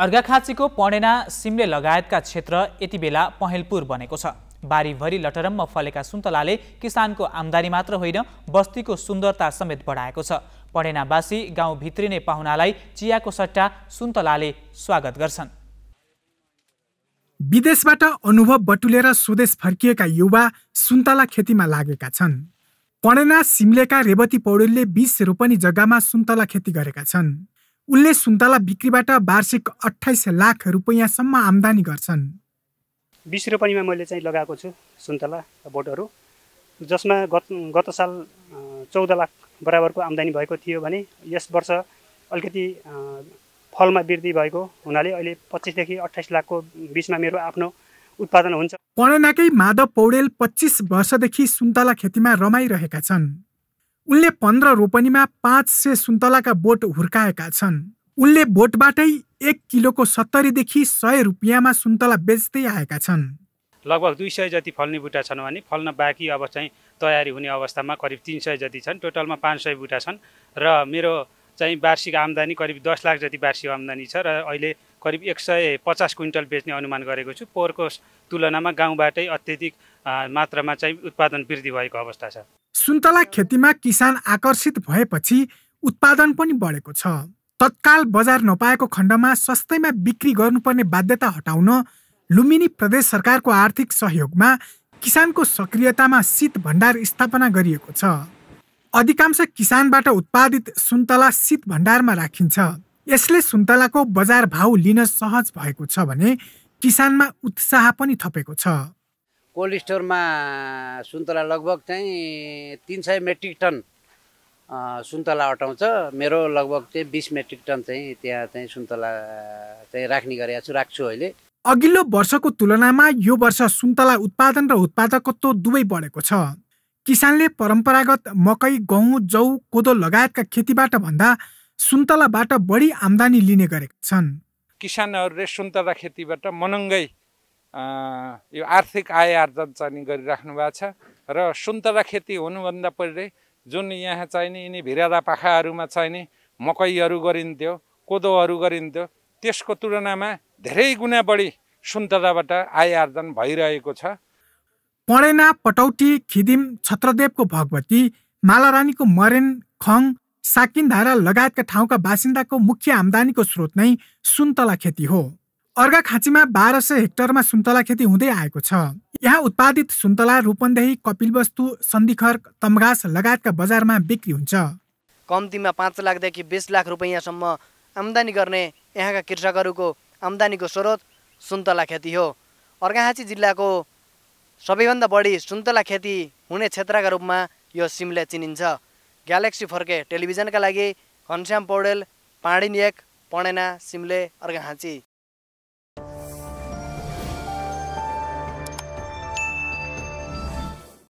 अर्घाखाँचीको पणेना सिम्ले लगायतका क्षेत्र यति बेला पहेलपुर बनेको छ बारीभरि लटरम्म फलेका सुन्तलाले किसानको आमदानी मात्र होइन बस्तीको सुन्दरता समेत बढाएको छ पढेनावासी गाउँ भित्रिने पाहुनालाई चियाको सट्टा सुन्तलाले स्वागत गर्छन् विदेशबाट अनुभव बटुलेर स्वदेश फर्किएका युवा सुन्तला खेतीमा लागेका छन् पणेना सिम्लेका रेवती पौडेलले बिस रोपनी जग्गामा सुन्तला खेती गरेका छन् उनले सुन्तला बिक्रीबाट वार्षिक अठाइस लाख रुपियाँसम्म आम्दानी गर्छन् बिस रोपनीमा मैले चाहिँ लगाएको छु सुन्तला बोटहरू जसमा गत गत साल चौध लाख बराबरको आम्दानी भएको थियो भने यस वर्ष अलिकति फलमा वृद्धि भएको हुनाले अहिले पच्चिसदेखि अठाइस लाखको बिचमा मेरो आफ्नो उत्पादन हुन्छ पणनाकै माधव पौडेल पच्चिस वर्षदेखि सुन्तला खेतीमा रमाइरहेका छन् उनले पन्ध्र रोपनीमा पाँच सय सुन्तलाका बोट हुर्काएका छन् उनले बोटबाटै एक किलोको सत्तरीदेखि सय रुपियाँमा सुन्तला बेच्दै आएका छन् लगभग दुई सय जति फल्ने बुट्टा छन् भने फल्न बाँकी अब चाहिँ तयारी हुने अवस्थामा करिब तिन सय जति छन् टोटलमा पाँच सय बुट्टा छन् र मेरो चाहिँ वार्षिक आम्दानी करिब दस लाख जति वार्षिक आम्दानी छ र अहिले करिब एक सय पचास क्विन्टल बेच्ने अनुमान गरेको छु पोहोरको तुलनामा गाउँबाटै अत्यधिक मात्रामा चाहिँ उत्पादन वृद्धि भएको अवस्था छ सुन्तला खेतीमा किसान आकर्षित भएपछि उत्पादन पनि बढेको छ तत्काल बजार नपाएको खण्डमा सस्तैमा बिक्री गर्नुपर्ने बाध्यता हटाउन लुम्बिनी प्रदेश सरकारको आर्थिक सहयोगमा किसानको सक्रियतामा शीत भण्डार स्थापना गरिएको छ अधिकांश किसानबाट उत्पादित सुन्तला शीत भण्डारमा राखिन्छ यसले सुन्तलाको बजार भाउ लिन सहज भएको छ भने किसानमा उत्साह पनि थपेको छ कोल्ड स्टोरमा सुन्तला लगभग चाहिँ तिन सय मेट्रिक टन सुन्तला अटाउँछ मेरो लगभग चाहिँ बिस मेट्रिक टन चाहिँ त्यहाँ चाहिँ सुन्तला चाहिँ राख्ने गरेको छु राख्छु अहिले अघिल्लो वर्षको तुलनामा यो वर्ष सुन्तला उत्पादन र उत्पादकत्व दुवै बढेको छ किसानले परम्परागत मकै गहुँ जौ कोदो लगायतका खेतीबाट भन्दा सुन्तलाबाट बढी आम्दानी लिने गरेका छन् किसानहरूले सुन्तला खेतीबाट मनङ्गै यो आर्थिक आय आर्जन चाहिँ गरिराख्नु भएको छ र सुन्तला खेती हुनुभन्दा पहिले जुन यहाँ चाहिने यिनी भिरादा पाखाहरूमा चाहिने मकैहरू गरिन्थ्यो कोदोहरू गरिन्थ्यो त्यसको तुलनामा धेरै गुणा बढी सुन्तलाबाट आय आर्जन भइरहेको छ पणेना पटौटी खिदिम छत्रदेवको भगवती मालारानीको मरेन खङ साकिन धारा लगायतका ठाउँका बासिन्दाको मुख्य आम्दानीको स्रोत नै सुन्तला खेती हो अर्घाखाँचीमा बाह्र सय हेक्टरमा सुन्तला खेती हुँदै आएको छ यहाँ उत्पादित सुन्तला रूपन्देही कपिलवस्तु सन्धिखर तमघास लगायतका बजारमा बिक्री हुन्छ कम्तीमा पाँच लाखदेखि बिस लाख रुपियाँसम्म आम्दानी गर्ने यहाँका कृषकहरूको आम्दानीको स्रोत सुन्तला खेती हो अर्घाखाँची जिल्लाको सबैभन्दा बढी सुन्तला खेती हुने क्षेत्रका रूपमा यो सिमले चिनिन्छ ग्यालेक्सी फर्के टेलिभिजनका लागि घनश्याम पौडेल पाँडिनियक पणेना सिमले अर्घाखाँची